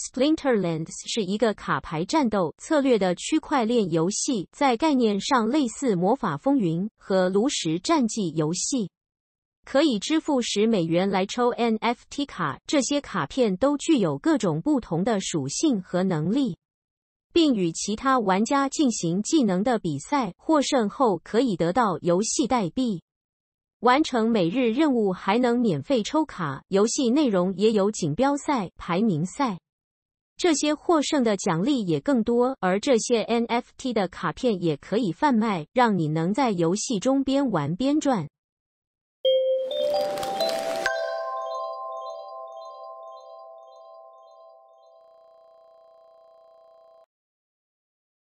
Splinterlands 是一个卡牌战斗策略的区块链游戏，在概念上类似《魔法风云》和《炉石战记》游戏。可以支付十美元来抽 NFT 卡，这些卡片都具有各种不同的属性和能力，并与其他玩家进行技能的比赛。获胜后可以得到游戏代币。完成每日任务还能免费抽卡。游戏内容也有锦标赛、排名赛。这些获胜的奖励也更多，而这些 NFT 的卡片也可以贩卖，让你能在游戏中边玩边赚。